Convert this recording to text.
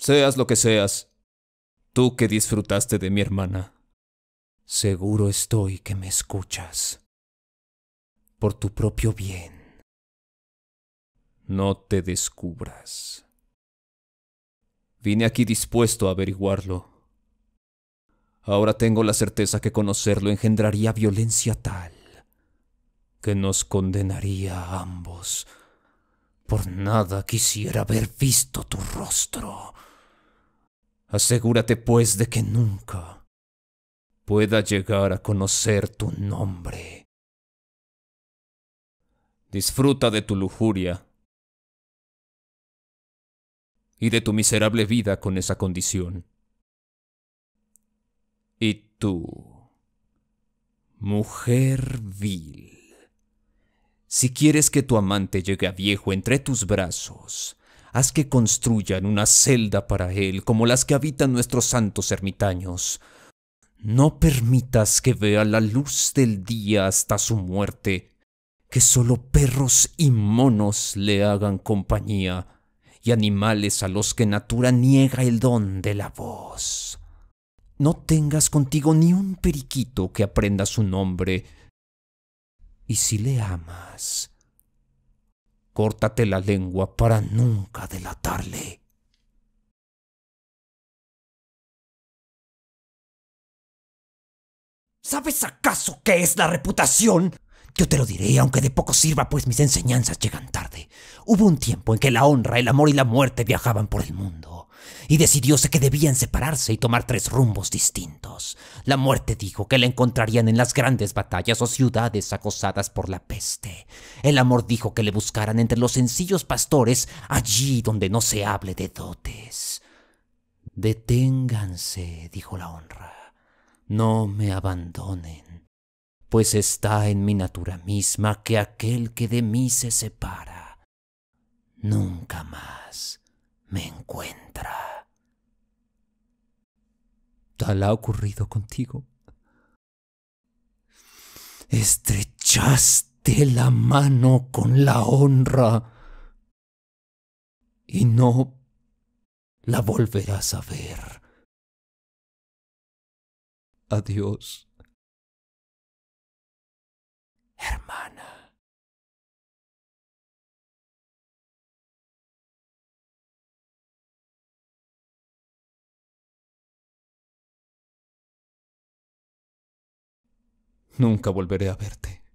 Seas lo que seas, tú que disfrutaste de mi hermana, seguro estoy que me escuchas. Por tu propio bien. No te descubras. Vine aquí dispuesto a averiguarlo. Ahora tengo la certeza que conocerlo engendraría violencia tal que nos condenaría a ambos. Por nada quisiera haber visto tu rostro. Asegúrate pues de que nunca pueda llegar a conocer tu nombre. Disfruta de tu lujuria y de tu miserable vida con esa condición. Y tú, mujer vil, si quieres que tu amante llegue a viejo entre tus brazos, Haz que construyan una celda para él como las que habitan nuestros santos ermitaños. No permitas que vea la luz del día hasta su muerte, que solo perros y monos le hagan compañía, y animales a los que natura niega el don de la voz. No tengas contigo ni un periquito que aprenda su nombre, y si le amas, córtate la lengua para nunca delatarle. ¿Sabes acaso qué es la reputación? Yo te lo diré, aunque de poco sirva, pues mis enseñanzas llegan tarde. Hubo un tiempo en que la honra, el amor y la muerte viajaban por el mundo y decidióse que debían separarse y tomar tres rumbos distintos. La muerte dijo que le encontrarían en las grandes batallas o ciudades acosadas por la peste. El amor dijo que le buscaran entre los sencillos pastores, allí donde no se hable de dotes. Deténganse, dijo la honra. No me abandonen, pues está en mi natura misma que aquel que de mí se separa. Nunca más me encuentra. Tal ha ocurrido contigo. Estrechaste la mano con la honra y no la volverás a ver. Adiós. Hermana. Nunca volveré a verte.